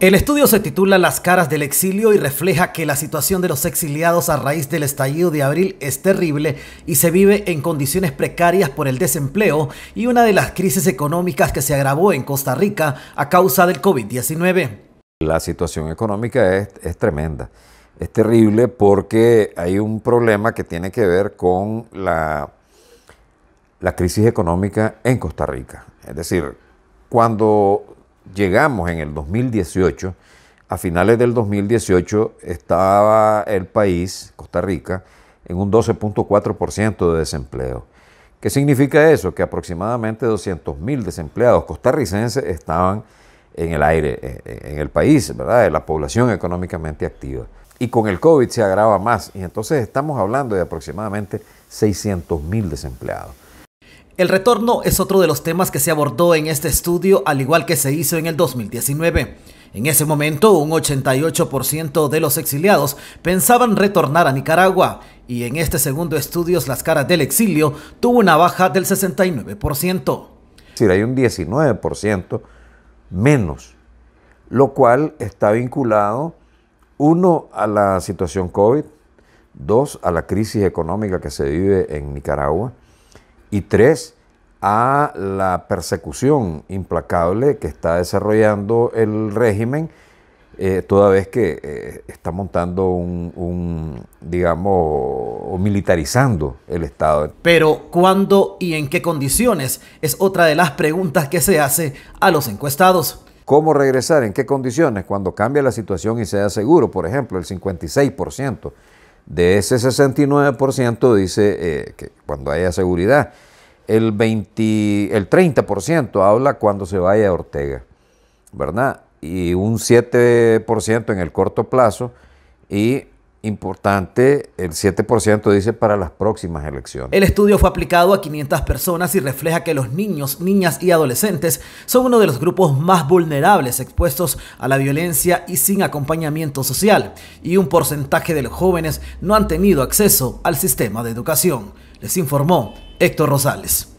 El estudio se titula Las caras del exilio y refleja que la situación de los exiliados a raíz del estallido de abril es terrible y se vive en condiciones precarias por el desempleo y una de las crisis económicas que se agravó en Costa Rica a causa del COVID-19. La situación económica es, tremenda, es terrible porque hay un problema que tiene que ver con la, la crisis económica en Costa Rica. Es decir, cuando llegamos en el 2018, a finales del 2018 estaba el país, Costa Rica, en un 12.4% de desempleo. ¿Qué significa eso? Que aproximadamente 200.000 desempleados costarricenses estaban en el aire, eh, eh, en el país, ¿verdad? En la población económicamente activa. Y con el COVID se agrava más. Y entonces estamos hablando de aproximadamente 600.000 desempleados. El retorno es otro de los temas que se abordó en este estudio, al igual que se hizo en el 2019. En ese momento, un 88% de los exiliados pensaban retornar a Nicaragua y en este segundo estudio, Las caras del exilio tuvo una baja del 69%. Es hay un 19% menos, lo cual está vinculado, uno, a la situación COVID, dos, a la crisis económica que se vive en Nicaragua, y tres, a la persecución implacable que está desarrollando el régimen, eh, toda vez que eh, está montando un, un, digamos, o militarizando el Estado. Pero ¿cuándo y en qué condiciones? Es otra de las preguntas que se hace a los encuestados. ¿Cómo regresar? ¿En qué condiciones? Cuando cambia la situación y sea seguro, por ejemplo, el 56% de ese 69% dice eh, que cuando haya seguridad. El, 20, el 30% habla cuando se vaya Ortega, ¿verdad? Y un 7% en el corto plazo y importante, el 7% dice para las próximas elecciones. El estudio fue aplicado a 500 personas y refleja que los niños, niñas y adolescentes son uno de los grupos más vulnerables expuestos a la violencia y sin acompañamiento social, y un porcentaje de los jóvenes no han tenido acceso al sistema de educación, les informó Héctor Rosales.